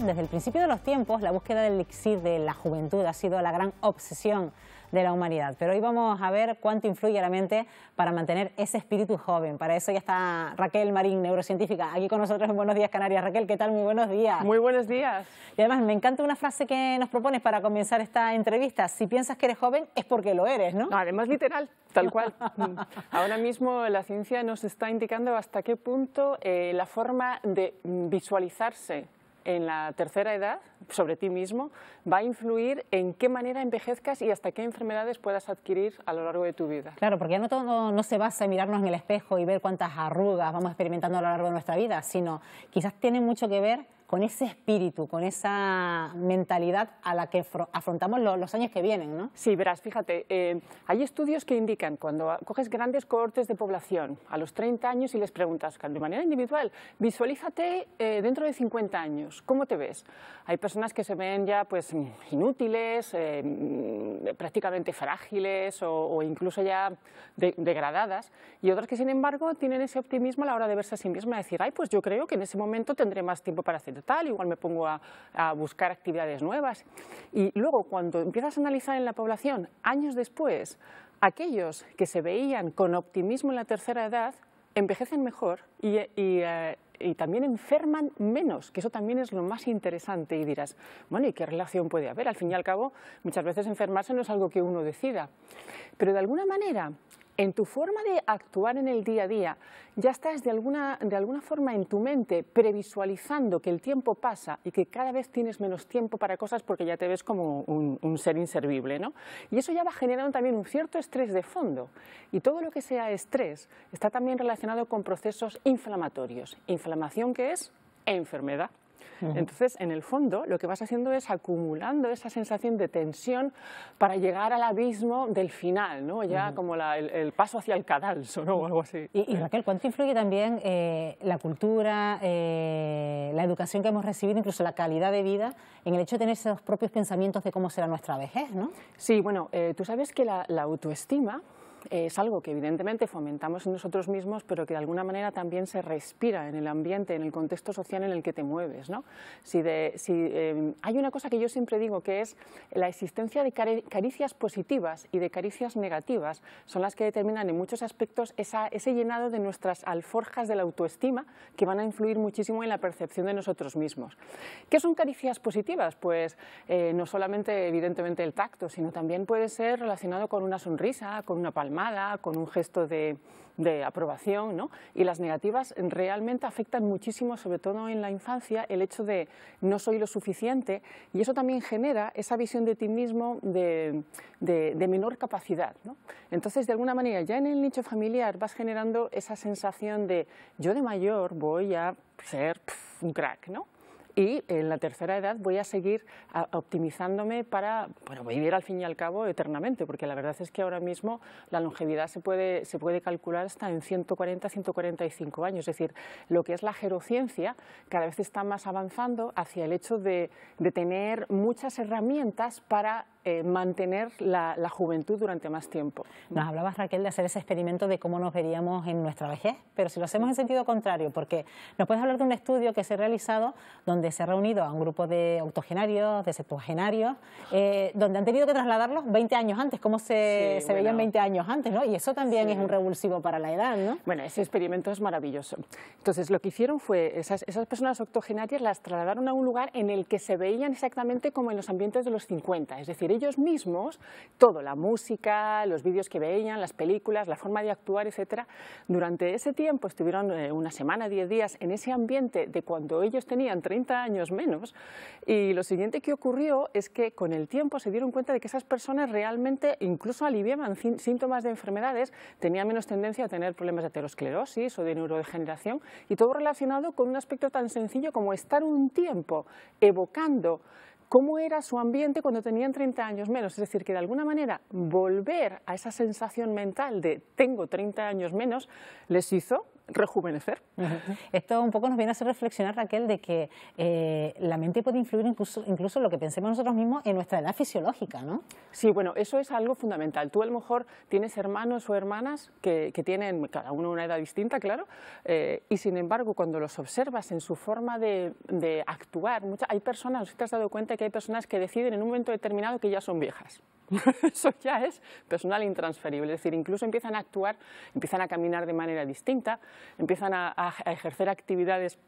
desde el principio de los tiempos, la búsqueda del elixir de la juventud ha sido la gran obsesión de la humanidad. Pero hoy vamos a ver cuánto influye la mente para mantener ese espíritu joven. Para eso ya está Raquel Marín, neurocientífica, aquí con nosotros en Buenos Días Canarias. Raquel, ¿qué tal? Muy buenos días. Muy buenos días. Y además me encanta una frase que nos propones para comenzar esta entrevista. Si piensas que eres joven es porque lo eres, ¿no? Además, literal. Tal cual. Ahora mismo la ciencia nos está indicando hasta qué punto eh, la forma de visualizarse en la tercera edad sobre ti mismo va a influir en qué manera envejezcas y hasta qué enfermedades puedas adquirir a lo largo de tu vida. Claro, porque no todo no se basa en mirarnos en el espejo y ver cuántas arrugas vamos experimentando a lo largo de nuestra vida, sino quizás tiene mucho que ver con ese espíritu, con esa mentalidad a la que afrontamos los años que vienen, ¿no? Sí, verás, fíjate, eh, hay estudios que indican cuando coges grandes cohortes de población a los 30 años y les preguntas de manera individual, visualízate eh, dentro de 50 años, ¿cómo te ves? Hay personas que se ven ya pues inútiles, eh, prácticamente frágiles o, incluso ya degradadas y otras que sin embargo tienen ese optimismo a la hora de verse a sí misma, decir, ay, pues yo creo que en ese momento tendré más tiempo para hacer tal, igual me pongo a, buscar actividades nuevas. Y luego cuando empiezas a analizar en la población, años después, aquellos que se veían con optimismo en la tercera edad envejecen mejor y, eh, y, también enferman menos, que eso también es lo más interesante. Y dirás, bueno, ¿y qué relación puede haber? Al fin y al cabo, muchas veces enfermarse no es algo que uno decida. Pero de alguna manera, en tu forma de actuar en el día a día, ya estás de alguna, forma en tu mente previsualizando que el tiempo pasa y que cada vez tienes menos tiempo para cosas porque ya te ves como un, ser inservible, Y eso ya va generando también un cierto estrés de fondo. Y todo lo que sea estrés está también relacionado con procesos inflamatorios. Inflamación que es enfermedad. Entonces, en el fondo, lo que vas haciendo es acumulando esa sensación de tensión para llegar al abismo del final, ¿no? ya como el, paso hacia el cadalso ¿no? o algo así. Y, Raquel, ¿cuánto influye también eh, la cultura, eh, la educación que hemos recibido, incluso la calidad de vida, en el hecho de tener esos propios pensamientos de cómo será nuestra vejez? ¿no? Sí, bueno, eh, tú sabes que la autoestima es algo que evidentemente fomentamos en nosotros mismos, pero que de alguna manera también se respira en el ambiente, en el contexto social en el que te mueves. ¿no? Si, si em, hay una cosa que yo siempre digo, que es la existencia de caricias positivas y de caricias negativas, son las que determinan en muchos aspectos ese llenado de nuestras alforjas de la autoestima, que van a influir muchísimo en la percepción de nosotros mismos. ¿Qué son caricias positivas? Pues eh, no solamente evidentemente el tacto, sino también puede ser relacionado con una sonrisa, con una palma con un gesto de, de aprobación, ¿no? Y las negativas realmente afectan muchísimo, sobre todo en la infancia, el hecho de no soy lo suficiente y eso también genera esa visión de ti mismo de, de, menor capacidad, ¿no? Entonces, de alguna manera, ya en el nicho familiar vas generando esa sensación de yo de mayor voy a ser un crack, ¿no? y en la tercera edad voy a seguir optimizándome para vivir al fin y al cabo eternamente, porque la verdad es que ahora mismo la longevidad se puede, se puede calcular hasta en 140, 145 años, es decir, lo que es la gerociencia cada vez está más avanzando hacia el hecho de tener muchas herramientas para eh, mantener la, juventud durante más tiempo. Nos hablabas, Raquel, de hacer ese experimento de cómo nos veríamos en nuestra vejez, pero si lo hacemos en sentido contrario, porque nos puedes hablar de un estudio que se ha realizado donde se ha reunido a un grupo de octogenarios, de septuagenarios, eh, donde han tenido que trasladarlos 20 años antes, cómo se, veían 20 años antes, ¿no? Y eso también es un revulsivo para la edad, ¿no? Bueno, ese experimento es maravilloso. Entonces, lo que hicieron fue, esas, esas personas octogenarias las trasladaron a un lugar en el que se veían exactamente como en los ambientes de los 50, es decir, ellos mismos toda la música, los vídeos que veían, las películas, la forma de actuar, etcétera. Durante ese tiempo estuvieron eh, una semana, diez días en ese ambiente de cuando ellos tenían 30 años menos y lo siguiente que ocurrió es que con el tiempo se dieron cuenta de que esas personas realmente incluso aliviaban síntomas de enfermedades, tenían menos tendencia a tener problemas de aterosclerosis o de neurodegeneración y todo relacionado con un aspecto tan sencillo como estar un tiempo evocando cómo era su ambiente cuando tenían 30 años menos. Es decir, que de alguna manera volver a esa sensación mental de tengo 30 años menos les hizo rejuvenecer. Esto un poco nos viene a hacer reflexionar, Raquel, de que eh, la mente puede influir incluso, incluso lo que pensemos nosotros mismos en nuestra edad fisiológica, ¿no? Sí, bueno, eso es algo fundamental. Tú a lo mejor tienes hermanos o hermanas que, tienen cada uno una edad distinta, claro, eh, y sin embargo cuando los observas en su forma de, actuar, hay personas, si te has dado cuenta que hay personas que deciden en un momento determinado que ya son viejas. eso ya es personal intransferible. Es decir, incluso empiezan a actuar, empiezan a caminar de manera distinta, empiezan a, ejercer actividades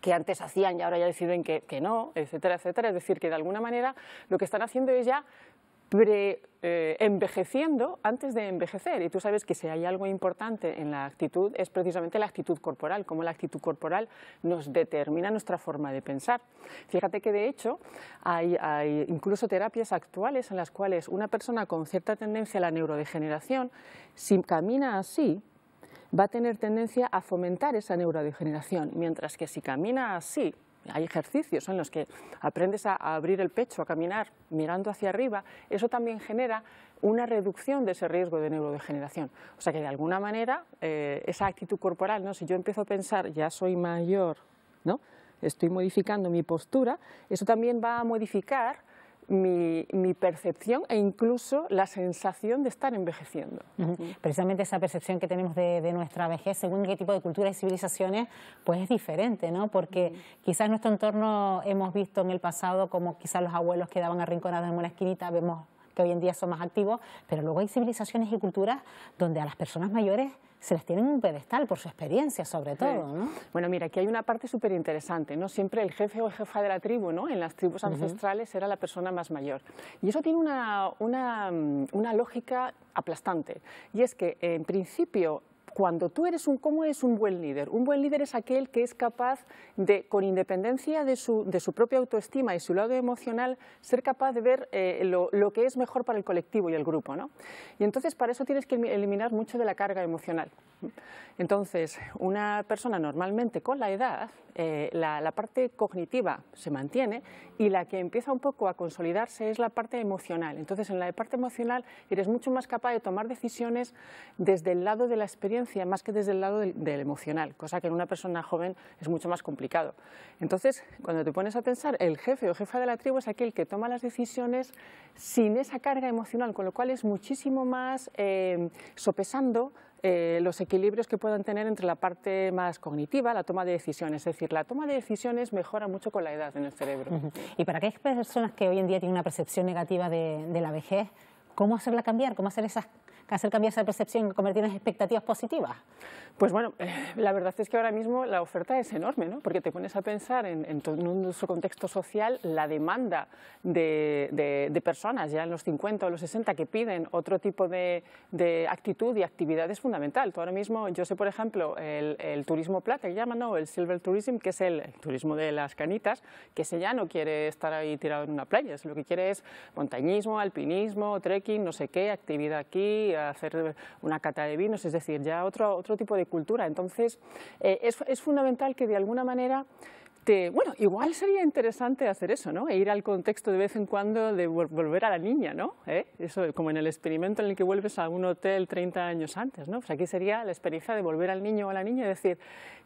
que antes hacían y ahora ya deciden que, que, no, etcétera, etcétera. Es decir, que de alguna manera lo que están haciendo es ya pre, eh, envejeciendo antes de envejecer. Y tú sabes que si hay algo importante en la actitud es precisamente la actitud corporal, cómo la actitud corporal nos determina nuestra forma de pensar. Fíjate que de hecho hay incluso terapias actuales en las cuales una persona con cierta tendencia a la neurodegeneración, si camina así, va a tener tendencia a fomentar esa neurodegeneración, mientras que si camina así, hay ejercicios en los que aprendes a, abrir el pecho, a caminar mirando hacia arriba, eso también genera una reducción de ese riesgo de neurodegeneración. O sea que de alguna manera eh, esa actitud corporal, ¿no? si yo empiezo a pensar ya soy mayor, ¿no? estoy modificando mi postura, eso también va a modificar mi, percepción e incluso la sensación de estar envejeciendo. Precisamente esa percepción que tenemos de, nuestra vejez, según qué tipo de culturas y civilizaciones, pues es diferente, ¿no? Porque quizás nuestro entorno hemos visto en el pasado como quizás los abuelos quedaban arrinconados en una esquinita, vemos que hoy en día son más activos, pero luego hay civilizaciones y culturas donde a las personas mayores se les tienen un pedestal por su experiencia, sobre todo, Bueno, mira, aquí hay una parte súper interesante, ¿no? Siempre el jefe o jefa de la tribu, ¿no? En las tribus ancestrales era la persona más mayor. Y eso tiene una, una lógica aplastante. Y es que, en principio, cuando tú eres un, ¿cómo es un buen líder? Un buen líder es aquel que es capaz de, con independencia de su, de su propia autoestima y su lado emocional, ser capaz de ver eh, lo, lo, que es mejor para el colectivo y el grupo. ¿no? Y entonces para eso tienes que eliminar mucho de la carga emocional. Entonces, una persona normalmente con la edad, eh, la, parte cognitiva se mantiene y la que empieza un poco a consolidarse es la parte emocional. Entonces, en la parte emocional eres mucho más capaz de tomar decisiones desde el lado de la experiencia más que desde el lado del, emocional, cosa que en una persona joven es mucho más complicado. Entonces, cuando te pones a pensar, el jefe o jefa de la tribu es aquel que toma las decisiones sin esa carga emocional, con lo cual es muchísimo más eh, sopesando eh, los equilibrios que puedan tener entre la parte más cognitiva, la toma de decisiones. Es decir, la toma de decisiones mejora mucho con la edad en el cerebro. Y para aquellas personas que hoy en día tienen una percepción negativa de, de la vejez, ¿cómo hacerla cambiar? ¿Cómo hacer esas que hacer cambiar esa percepción y convertir en expectativas positivas? Pues bueno, eh, la verdad es que ahora mismo la oferta es enorme, ¿no? porque te pones a pensar en, todo nuestro contexto social, la demanda de, personas ya en los 50 o los 60 que piden otro tipo de, actitud y actividad es fundamental. Tú ahora mismo, yo sé por ejemplo, el, turismo plata que llaman, ...o el silver tourism, que es el, el turismo de las canitas, que ese ya no quiere estar ahí tirado en una playa, lo que quiere es montañismo, alpinismo, trekking, no sé qué, actividad aquí, hacer una cata de vinos, es decir, ya otro, otro tipo de cultura. Entonces, eh, es, es fundamental que de alguna manera te bueno, igual sería interesante hacer eso, ¿no? E ir al contexto de vez en cuando de volver a la niña, ¿no? ¿Eh? Eso, como en el experimento en el que vuelves a un hotel 30 años antes, ¿no? Pues aquí sería la experiencia de volver al niño o a la niña y decir,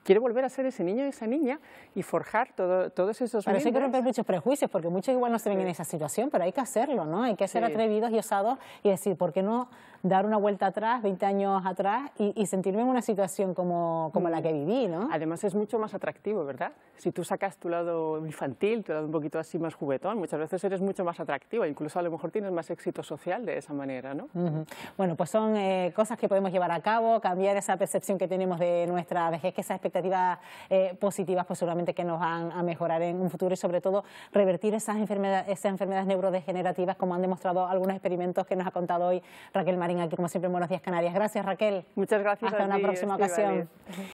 quiero volver a ser ese niño o esa niña y forjar todos esos... Pero sí que romper muchos prejuicios, porque muchos igual no se ven en esa situación, pero hay que hacerlo, ¿no? Hay que ser atrevidos y osados y decir, ¿por qué no dar una vuelta atrás, 20 años atrás, y, sentirme en una situación como, como la mm. que viví, ¿no? Además es mucho más atractivo, ¿verdad? Si tú sacas tu lado infantil, tu lado un poquito así más juguetón, muchas veces eres mucho más atractivo... incluso a lo mejor tienes más éxito social de esa manera, ¿no? Bueno, pues son eh, cosas que podemos llevar a cabo, cambiar esa percepción que tenemos de nuestra vejez, que esas expectativas eh, positivas pues seguramente que nos van a mejorar en un futuro y sobre todo revertir esas, enfermedades, esas enfermedades neurodegenerativas como han demostrado algunos experimentos que nos ha contado hoy Raquel María Marín, aquí como siempre Buenos Días Canarias. Gracias, Raquel. Muchas gracias. Hasta una próxima ocasión.